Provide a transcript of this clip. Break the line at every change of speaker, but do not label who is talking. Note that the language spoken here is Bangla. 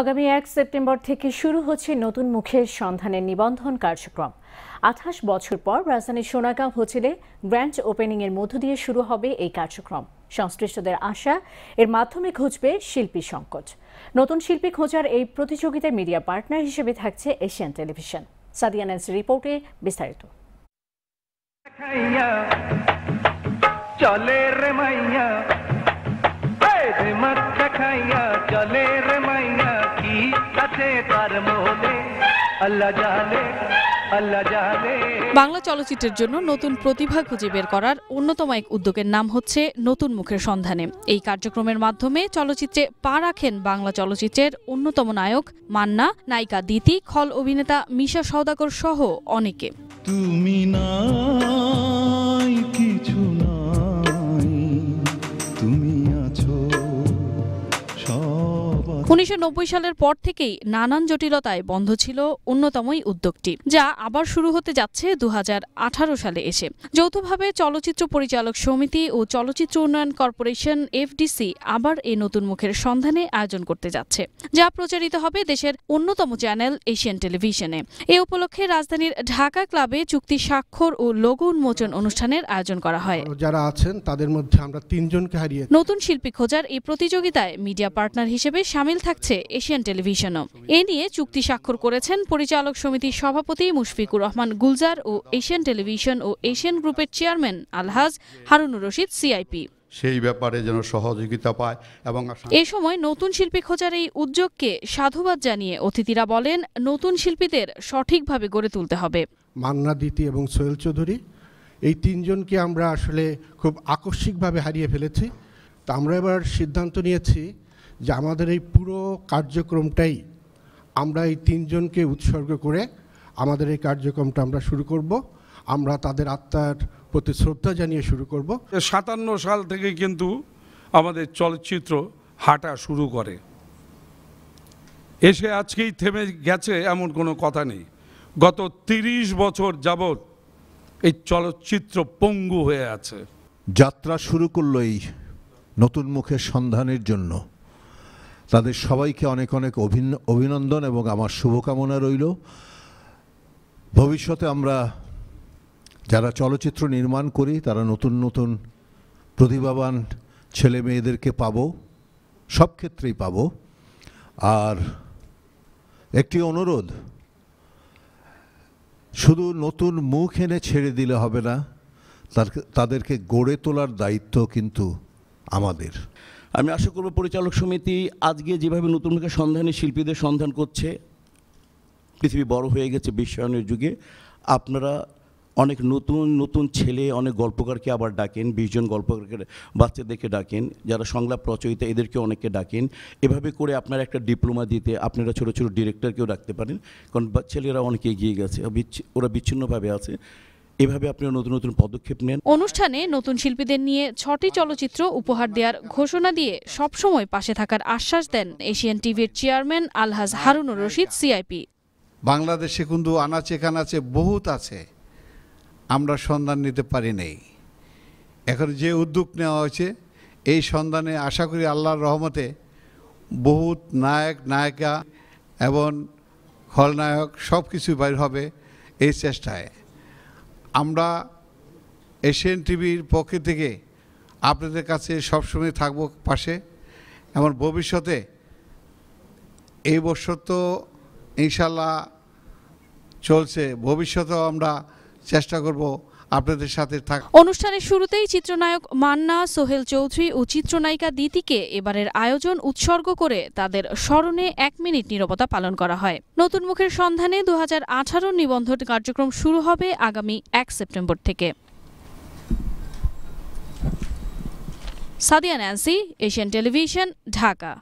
আগামী এক সেপ্টেম্বর থেকে শুরু হচ্ছে নতুন মুখের সন্ধানের নিবন্ধন কার্যক্রম আঠাশ বছর পর রাজধানীর সোনাগাঁও হোটেলে গ্র্যান্ড ওপেনিংয়ের মধ্য দিয়ে শুরু হবে এই কার্যক্রম সংশ্লিষ্টদের আশা এর মাধ্যমে ঘুচবে শিল্পী সংকট নতুন শিল্পী খোঁজার এই প্রতিযোগিতায় মিডিয়া পার্টনার হিসেবে থাকছে এশিয়ান টেলিভিশন সাদিয়া রিপোর্টে বিস্তারিত চলে রে মাইয়া চলে
রে মাইয়া
বাংলা চলচ্চিত্রের জন্য নতুন প্রতিভা খুঁজে বের করার অন্যতম এক উদ্যোগের নাম হচ্ছে নতুন মুখের সন্ধানে এই কার্যক্রমের মাধ্যমে চলচ্চিত্রে পা রাখেন বাংলা চলচ্চিত্রের অন্যতম নায়ক মান্না নায়িকা দিতি খল অভিনেতা মিশা সওদাগর সহ অনেকে তুমি না উনিশশো সালের পর থেকেই নানান জটিলতায় বন্ধ ছিল অন্যতম উদ্যোগটি যা আবার শুরু হতে যাচ্ছে দু সালে এসে যৌথভাবে চলচ্চিত্র পরিচালক সমিতি ও চলচ্চিত্র উন্নয়ন কর্পোরেশন এফডিসি আবার এই নতুন মুখের সন্ধানে আয়োজন করতে যাচ্ছে যা প্রচারিত হবে দেশের অন্যতম চ্যানেল এশিয়ান টেলিভিশনে এ উপলক্ষে রাজধানীর ঢাকা ক্লাবে চুক্তি স্বাক্ষর ও লঘু উন্মোচন অনুষ্ঠানের আয়োজন করা হয় যারা আছেন তাদের মধ্যে আমরা তিনজনকে হারিয়ে নতুন শিল্পী খোঁজার এই প্রতিযোগিতায় মিডিয়া পার্টনার হিসেবে স্বামী সামিল থাকছে এশিয়ান টেলিভিশনও এ নিয়ে চুক্তি স্বাক্ষর করেছেন পরিচালক সমিতির সভাপতি মুশফিকুর রহমান গুলজার ও এশিয়ান টেলিভিশন ও এশিয়ান গ্রুপের চেয়ারম্যান আলহাজ হারুনুর রশিদ সিআইপি
সেই ব্যাপারে যেন সহযোগিতা পায় এবং এ
সময় নতুন শিল্পী খোঁজার এই উদ্যোগকে সাধুবাদ জানিয়ে অতিথিরা বলেন নতুন শিল্পীদের সঠিকভাবে গড়ে তুলতে হবে
মান্না দিতি এবং সোহেল চৌধুরী এই তিনজনকে আমরা আসলে খুব আকস্মিকভাবে হারিয়ে ফেলেছি তা আমরা এবার সিদ্ধান্ত নিয়েছি যে আমাদের এই পুরো কার্যক্রমটাই আমরা এই তিনজনকে উৎসর্গ করে আমাদের এই কার্যক্রমটা আমরা শুরু করব আমরা তাদের আত্মার প্রতি শ্রদ্ধা জানিয়ে শুরু করব সাতান্ন সাল থেকে কিন্তু আমাদের চলচ্চিত্র হাঁটা শুরু করে এসে আজকেই থেমে গেছে এমন কোনো কথা নেই গত ৩০ বছর যাবৎ এই চলচ্চিত্র পঙ্গু হয়ে আছে
যাত্রা শুরু করলো এই নতুন মুখের সন্ধানের জন্য তাদের সবাইকে অনেক অনেক অভিনন্দন এবং আমার শুভকামনা রইল ভবিষ্যতে আমরা যারা চলচ্চিত্র নির্মাণ করি তারা নতুন নতুন প্রতিভাবান ছেলে মেয়েদেরকে পাবো সব ক্ষেত্রেই পাবো আর একটি অনুরোধ শুধু নতুন মুখ এনে ছেড়ে দিলে হবে না তাদেরকে গড়ে তোলার দায়িত্ব কিন্তু আমাদের আমি আশা করব পরিচালক সমিতি আজকে যেভাবে নতুন নতুন সন্ধানে শিল্পীদের সন্ধান করছে পৃথিবী বড় হয়ে গেছে বিশ্বায়নের যুগে আপনারা অনেক নতুন নতুন ছেলে অনেক গল্পকারকে আবার ডাকেন বিশজন গল্পকারকে বাচ্চাদেরকে ডাকেন যারা সংলাপ রচয়িতা এদেরকে অনেককে ডাকেন এভাবে করে আপনারা একটা ডিপ্লোমা দিতে আপনারা ছোটো ছোটো ডিরেক্টরকেও ডাকতে পারেন কারণ ছেলেরা অনেকে এগিয়ে গেছে ওরা বিচ্ছিন্নভাবে আছে এভাবে আপনি নতুন নতুন পদক্ষেপ নেন
অনুষ্ঠানে নতুন শিল্পীদের নিয়ে ছটি চলচ্চিত্র উপহার দেওয়ার ঘোষণা দিয়ে সব সময় পাশে থাকার আশ্বাস দেন এশিয়ান টিভির চেয়ারম্যান আলহাজ হারুনুর রশিদ সিআইপি
বাংলাদেশে কিন্তু আনাচে কানাচে বহুত আছে আমরা সন্ধান নিতে পারি নাই এখন যে উদ্যোগ নেওয়া হয়েছে এই সন্ধানে আশা করি আল্লাহর রহমতে বহুত নায়ক নায়িকা এবং খলনায়ক সব কিছু বাইর হবে এই চেষ্টায় আমরা এশিয়ান টিভির পক্ষ থেকে আপনাদের কাছে সবসময় থাকব পাশে এবং ভবিষ্যতে এই বছর তো ইনশাল্লাহ চলছে ভবিষ্যতেও আমরা চেষ্টা করব আপনাদের সাথে
অনুষ্ঠানের শুরুতেই চিত্রনায়ক মান্না সোহেল চৌধুরী ও চিত্রনায়িকা দিতিকে এবারের আয়োজন উৎসর্গ করে তাদের স্মরণে এক মিনিট নিরবতা পালন করা হয় নতুন মুখের সন্ধানে দু নিবন্ধন কার্যক্রম শুরু হবে আগামী এক সেপ্টেম্বর থেকে Sadia Nancy Asian Television Dhaka